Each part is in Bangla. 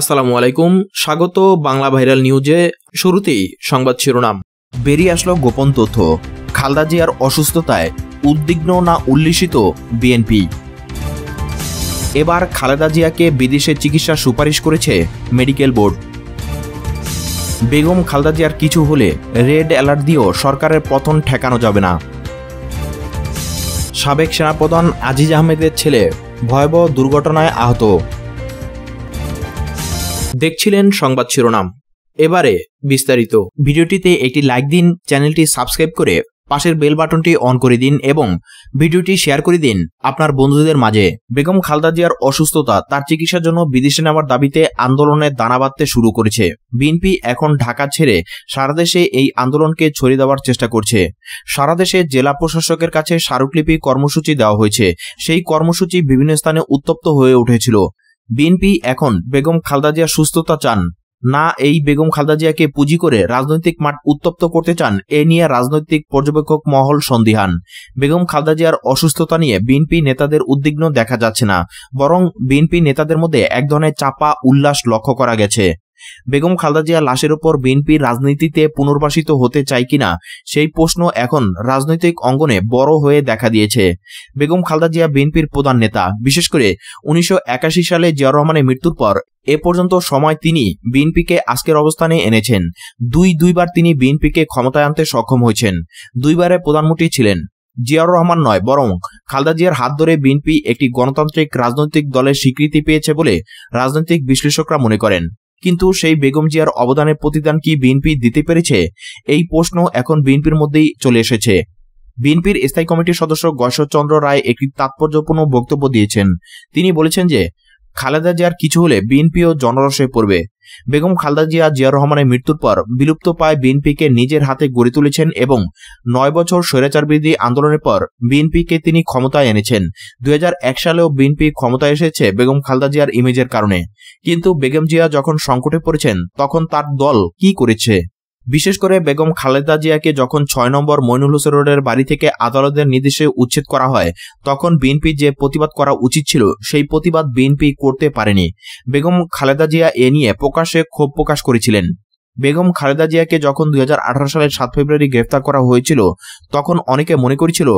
আসসালামু আলাইকুম স্বাগত বাংলা ভাইরাল নিউজে শুরুতেই সংবাদ শিরোনাম বেরিয়ে আসলো গোপন তথ্য খালদা জিয়ার অসুস্থতায় উদ্বিগ্ন না উল্লিসিত বিএনপি এবার খালেদা জিয়াকে বিদেশে চিকিৎসা সুপারিশ করেছে মেডিকেল বোর্ড বেগম খালদা জিয়ার কিছু হলে রেড অ্যালার্ট দিয়েও সরকারের পতন ঠেকানো যাবে না সাবেক সেনাপ্রধান আজিজ আহমেদের ছেলে ভয়াবহ দুর্ঘটনায় আহত দেখছিলেন সংবাদ শিরোনাম এবারে বিস্তারিত ভিডিওটিতে একটি লাইক দিন চ্যানেলটি সাবস্ক্রাইব করে পাশের বেল বাটনটি অন করে দিন এবং ভিডিওটি শেয়ার করে দিন আপনার বন্ধুদের মাঝে বেগম খালদা জিয়ার অসুস্থতা তার চিকিৎসার জন্য বিদেশে নেওয়ার দাবিতে আন্দোলনের দানা বাঁধতে শুরু করেছে বিএনপি এখন ঢাকা ছেড়ে সারা দেশে এই আন্দোলনকে ছড়িয়ে দেওয়ার চেষ্টা করছে সারা দেশে জেলা প্রশাসকের কাছে স্মারকলিপি কর্মসূচি দেওয়া হয়েছে সেই কর্মসূচি বিভিন্ন স্থানে উত্তপ্ত হয়ে উঠেছিল বিএনপি এখন বেগম খালদা জিয়া সুস্থতা চান না এই বেগম খালদা জিয়াকে পুঁজি করে রাজনৈতিক মাঠ উত্তপ্ত করতে চান এ নিয়ে রাজনৈতিক পর্যবেক্ষক মহল সন্দিহান বেগম খালদা জিয়ার অসুস্থতা নিয়ে বিএনপি নেতাদের উদ্বিগ্ন দেখা যাচ্ছে না বরং বিএনপি নেতাদের মধ্যে এক ধরনের চাপা উল্লাস লক্ষ্য করা গেছে বেগম খালদা জিয়া লাশের উপর বিএনপি রাজনীতিতে পুনর্বাসিত হতে চায় কিনা সেই প্রশ্ন এখন রাজনৈতিক অঙ্গনে বড় হয়ে দেখা দিয়েছে বেগম খালদা জিয়া বিএনপির প্রধান নেতা বিশেষ করে উনিশশো সালে জিয়া রহমানের মৃত্যুর পর এ পর্যন্ত সময় তিনি বিএনপিকে আজকের অবস্থানে এনেছেন দুই দুইবার তিনি বিএনপিকে ক্ষমতায় আনতে সক্ষম হয়েছেন দুইবারে প্রধানমন্ত্রী ছিলেন জিয়াউর রহমান নয় বরং খালদা জিয়ার হাত ধরে বিএনপি একটি গণতান্ত্রিক রাজনৈতিক দলের স্বীকৃতি পেয়েছে বলে রাজনৈতিক বিশ্লেষকরা মনে করেন কিন্তু সেই বেগম জিয়ার অবদানের প্রতিদান কি বিএনপি দিতে পেরেছে এই প্রশ্ন এখন বিএনপির মধ্যেই চলে এসেছে বিএনপির স্থায়ী কমিটির সদস্য গশ্বচন্দ্র রায় একটি তাৎপর্যপূর্ণ বক্তব্য দিয়েছেন তিনি বলেছেন যে খালেদা জিয়ার কিছু হলে বিএনপিও জনরসে পড়বে বেগম খালেদা জিয়া জিয়া রহমানের মৃত্যুর পর বিলুপ্ত পায় বিএনপিকে নিজের হাতে গড়ে তুলেছেন এবং নয় বছর স্বৈরাচারবিরোধী আন্দোলনের পর বিএনপিকে তিনি ক্ষমতায় এনেছেন দুই সালেও বিএনপি ক্ষমতায় এসেছে বেগম খালেদা জিয়ার ইমেজের কারণে কিন্তু বেগম জিয়া যখন সংকটে পড়েছেন তখন তার দল কি করেছে বিশেষ করে বেগম খালেদা জিয়াকে যখন ছয় নম্বর মইনুল হোসেন রোডের বাড়ি থেকে আদালতের নির্দেশে উচ্ছেদ করা হয় তখন বিএনপি যে প্রতিবাদ করা উচিত ছিল সেই প্রতিবাদ বিএনপি করতে পারেনি বেগম খালেদা জিয়া এ নিয়ে প্রকাশ্যে ক্ষোভ প্রকাশ করেছিলেন বেগম খালেদা জিয়াকে যখন দুই সালের সাত ফেব্রুয়ারি গ্রেফতার করা হয়েছিল তখন অনেকে মনে করেছিল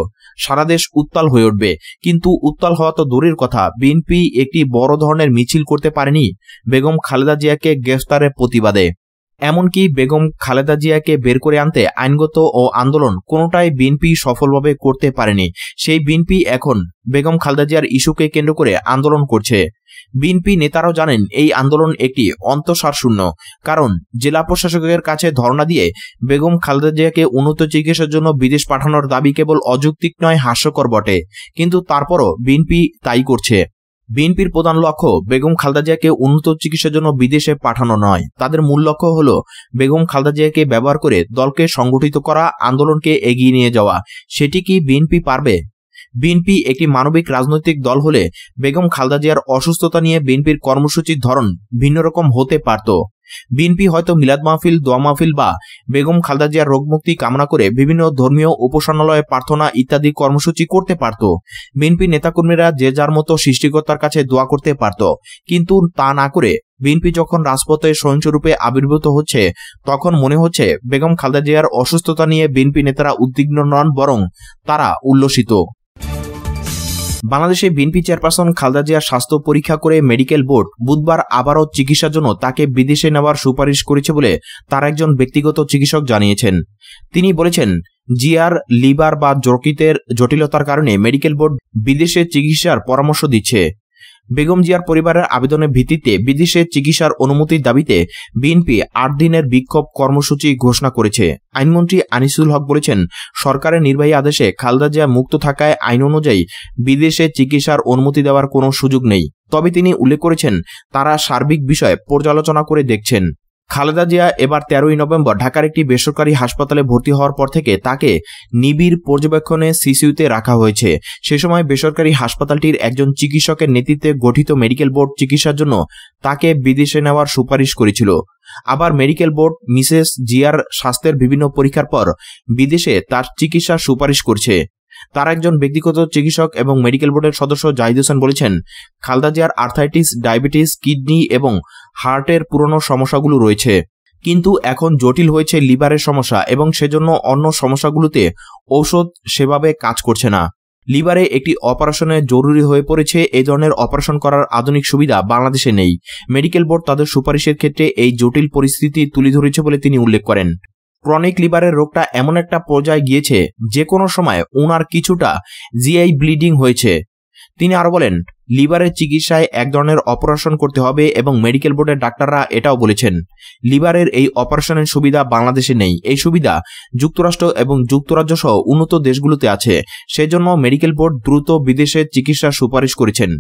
সারা দেশ উত্তাল হয়ে উঠবে কিন্তু উত্তাল হওয়া তো দূরের কথা বিএনপি একটি বড় ধরনের মিছিল করতে পারেনি বেগম খালেদা জিয়াকে গ্রেফতারের প্রতিবাদে এমনকি বেগম খালেদা জিয়াকে বের করে আনতে আইনগত ও আন্দোলন কোনোটাই বিএনপি সফলভাবে করতে পারেনি সেই বিএনপি এখন বেগম খালেদা জিয়ার ইস্যুকে কেন্দ্র করে আন্দোলন করছে বিএনপি নেতারাও জানেন এই আন্দোলন একটি অন্তঃসারশূন্য কারণ জেলা প্রশাসকের কাছে ধর্ণা দিয়ে বেগম খালেদা জিয়াকে উন্নত চিকিৎসার জন্য বিদেশ পাঠানোর দাবি কেবল অযৌক্তিক নয় হাস্যকর বটে কিন্তু তারপরও বিএনপি তাই করছে বিএনপির প্রধান লক্ষ্য বেগম খালদা জিয়াকে উন্নত চিকিৎসার জন্য বিদেশে পাঠানো নয় তাদের মূল লক্ষ্য হল বেগম খালদা জিয়াকে ব্যবহার করে দলকে সংগঠিত করা আন্দোলনকে এগিয়ে নিয়ে যাওয়া সেটি কি বিএনপি পারবে বিএনপি একটি মানবিক রাজনৈতিক দল হলে বেগম খালদা জিয়ার অসুস্থতা নিয়ে বিএনপির কর্মসূচির ধরন ভিন্ন রকম হতে পারত বিএনপি হয়তো মিলাদ মাহফিল দোয়া মাহফিল বা বেগম খালদা জিয়ার রোগমুক্তি কামনা করে বিভিন্ন ধর্মীয় উপাসনালয়ে প্রার্থনা ইত্যাদি কর্মসূচি করতে পারত বিএনপি নেতাকর্মীরা যে যার মতো সৃষ্টিকর্তার কাছে দোয়া করতে পারত কিন্তু তা না করে বিএনপি যখন রাজপথে সহিংসরূপে আবির্ভূত হচ্ছে তখন মনে হচ্ছে বেগম খালদা জিয়ার অসুস্থতা নিয়ে বিএনপি নেতারা উদ্বিগ্ন নন বরং তারা উল্লসিত বাংলাদেশে বিএনপি চেয়ারপারসন খালদা জিয়ার স্বাস্থ্য পরীক্ষা করে মেডিকেল বোর্ড বুধবার আবারও চিকিৎসার জন্য তাকে বিদেশে নেওয়ার সুপারিশ করেছে বলে তার একজন ব্যক্তিগত চিকিৎসক জানিয়েছেন তিনি বলেছেন জিয়ার লিভার বা যকৃতের জটিলতার কারণে মেডিকেল বোর্ড বিদেশে চিকিৎসার পরামর্শ দিচ্ছে বেগম জিয়ার পরিবারের আবেদনের ভিত্তিতে বিদেশে চিকিৎসার অনুমতির দাবিতে বিএনপি আট দিনের বিক্ষোভ কর্মসূচি ঘোষণা করেছে আইনমন্ত্রী আনিসুল হক বলেছেন সরকারের নির্বাহী আদেশে খালদা জিয়া মুক্ত থাকায় আইন অনুযায়ী বিদেশে চিকিৎসার অনুমতি দেওয়ার কোনো সুযোগ নেই তবে তিনি উল্লেখ করেছেন তারা সার্বিক বিষয়ে পর্যালোচনা করে দেখছেন খালেদা জিয়া এবার তেরোই নভেম্বর ঢাকার একটি বেসরকারি হাসপাতালে ভর্তি হওয়ার পর থেকে তাকে নিবিড় পর্যবেক্ষণে সিসিউতে রাখা হয়েছে সে সময় বেসরকারি হাসপাতালটির একজন চিকিৎসকের নেতৃত্বে গঠিত মেডিকেল বোর্ড চিকিৎসার জন্য তাকে বিদেশে নেওয়ার সুপারিশ করেছিল আবার মেডিকেল বোর্ড মিসেস জিয়ার স্বাস্থ্যের বিভিন্ন পরীক্ষার পর বিদেশে তার চিকিৎসার সুপারিশ করছে তার একজন ব্যক্তিগত চিকিৎসক এবং মেডিকেল বোর্ডের সদস্য জাহিদ হোসেন বলেছেন খালদা জিয়ার আর্থাইটিস ডায়াবেটিস কিডনি এবং হার্টের পুরনো সমস্যাগুলো রয়েছে কিন্তু এখন জটিল হয়েছে লিভারের সমস্যা এবং সেজন্য অন্য সমস্যাগুলোতে ঔষধ সেভাবে কাজ করছে না লিভারে একটি অপারেশনে জরুরি হয়ে পড়েছে এই ধরনের অপারেশন করার আধুনিক সুবিধা বাংলাদেশে নেই মেডিকেল বোর্ড তাদের সুপারিশের ক্ষেত্রে এই জটিল পরিস্থিতি তুলে ধরেছে বলে তিনি উল্লেখ করেন ক্রনিক লিভারের রোগটা এমন একটা পর্যায়ে গিয়েছে যে কোনো সময় ওনার কিছুটা জিআই ব্লিডিং হয়েছে তিনি আরও বলেন লিভারের চিকিৎসায় এক ধরনের অপারেশন করতে হবে এবং মেডিকেল বোর্ডের ডাক্তাররা এটাও বলেছেন লিভারের এই অপারেশনের সুবিধা বাংলাদেশে নেই এই সুবিধা যুক্তরাষ্ট্র এবং যুক্তরাজ্য সহ উন্নত দেশগুলোতে আছে সেজন্য মেডিকেল বোর্ড দ্রুত বিদেশে চিকিৎসার সুপারিশ করেছেন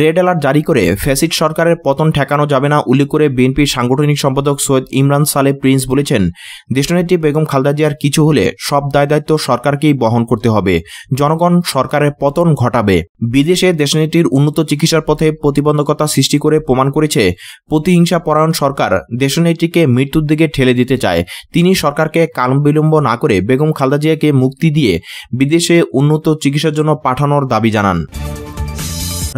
রেড অ্যালার্ট জারি করে ফ্যাসিড সরকারের পতন ঠেকানো যাবে না উল্লেখ করে বিএনপির সাংগঠনিক সম্পাদক সৈয়দ ইমরান সালে প্রিন্স বলেছেন দেশনেত্রী বেগম খালদা জিয়ার কিছু হলে সব দায় দায়িত্ব সরকারকেই বহন করতে হবে জনগণ সরকারের পতন ঘটাবে বিদেশে দেশনেত্রীর উন্নত চিকিৎসার পথে প্রতিবন্ধকতা সৃষ্টি করে প্রমাণ করেছে প্রতিহিংসা পরায়ণ সরকার দেশনেত্রীকে মৃত্যুর দিকে ঠেলে দিতে চায় তিনি সরকারকে কাল বিলম্ব না করে বেগম খালদা জিয়াকে মুক্তি দিয়ে বিদেশে উন্নত চিকিৎসার জন্য পাঠানোর দাবি জানান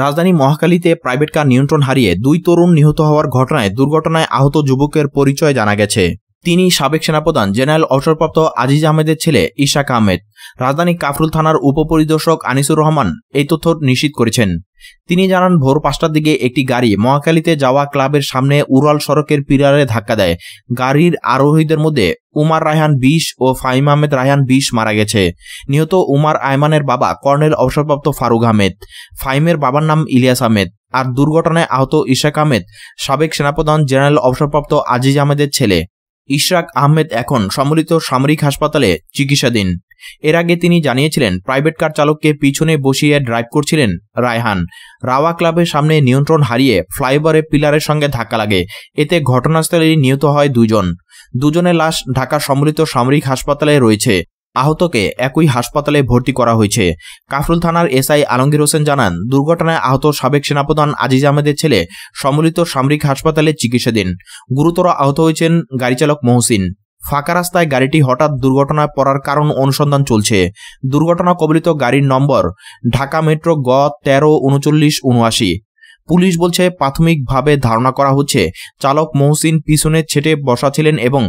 রাজধানী মহাকালীতে প্রাইভেট কার নিয়ন্ত্রণ হারিয়ে দুই তরুণ নিহত হওয়ার ঘটনায় দুর্ঘটনায় আহত যুবকের পরিচয় জানা গেছে তিনি সাবেক সেনাপ্রধান জেনারেল অবসরপ্রাপ্ত আজিজ আহমেদের ছেলে ইশাক আহমেদ রাজধানী কাফরুল থানার উপপরিদর্শক আনিসুর রহমান এই তথ্য নিশ্চিত করেছেন তিনি জানান ভোর পাঁচটার দিকে একটি গাড়ি মহাকালীতে যাওয়া ক্লাবের সামনে উরাল সড়কের পিরারে ধাক্কা দেয় গাড়ির আরোহীদের মধ্যে উমার রায়হান বিশ ও ফাইম আহমেদ রায়হান বিশ মারা গেছে নিহত উমার আয়মানের বাবা কর্নেল অবসরপ্রাপ্ত ফারুক আহমেদ ফাইমের বাবার নাম ইলিয়াস আহমেদ আর দুর্ঘটনায় আহত ইশাক আহমেদ সাবেক সেনাপ্রধান জেনারেল অবসরপ্রাপ্ত আজিজ আহমেদের ছেলে ইশরাক আহমেদ এখন সম্মিলিত সামরিক হাসপাতালে চিকিৎসাধীন এর আগে তিনি জানিয়েছিলেন প্রাইভেট কার চালককে পিছনে বসিয়ে ড্রাইভ করছিলেন রায়হান রাওয়া ক্লাবের সামনে নিয়ন্ত্রণ হারিয়ে ফ্লাইওভারের পিলারের সঙ্গে ধাক্কা লাগে এতে ঘটনাস্থলেই নিহত হয় দুজন দুজনের লাশ ঢাকা সম্মিলিত সামরিক হাসপাতালে রয়েছে আহতকে একই হাসপাতালে ভর্তি করা হয়েছে কাফরুল থানার এসআই আলমগীর হোসেন জানান দুর্ঘটনায় আহত সাবেক সেনাপ্রধান আজিজ আহমেদের ছেলে সম্মিলিত সামরিক হাসপাতালে চিকিৎসাধীন গুরুতর আহত হয়েছেন গাড়িচালক মহসিন ফাঁকা রাস্তায় গাড়িটি হঠাৎ দুর্ঘটনায় পড়ার কারণ অনুসন্ধান চলছে দুর্ঘটনা কবলিত গাড়ির নম্বর ঢাকা মেট্রো গ তেরো উনচল্লিশ উনআশি পুলিশ বলছে প্রাথমিকভাবে ধারণা করা হচ্ছে চালক মহসিন পিছনে ছেটে বসা ছিলেন এবং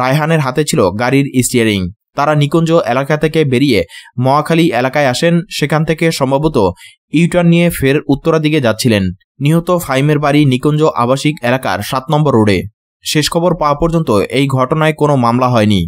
রায়হানের হাতে ছিল গাড়ির স্টিয়ারিং তারা নিকুঞ্জ এলাকা থেকে বেরিয়ে মহাখালী এলাকায় আসেন সেখান থেকে সম্ভবত ইউটার্ন নিয়ে ফের উত্তরা দিকে যাচ্ছিলেন নিহত ফাইমের বাড়ি নিকুঞ্জ আবাসিক এলাকার সাত নম্বর রোডে শেষ খবর পাওয়া পর্যন্ত এই ঘটনায় কোনো মামলা হয়নি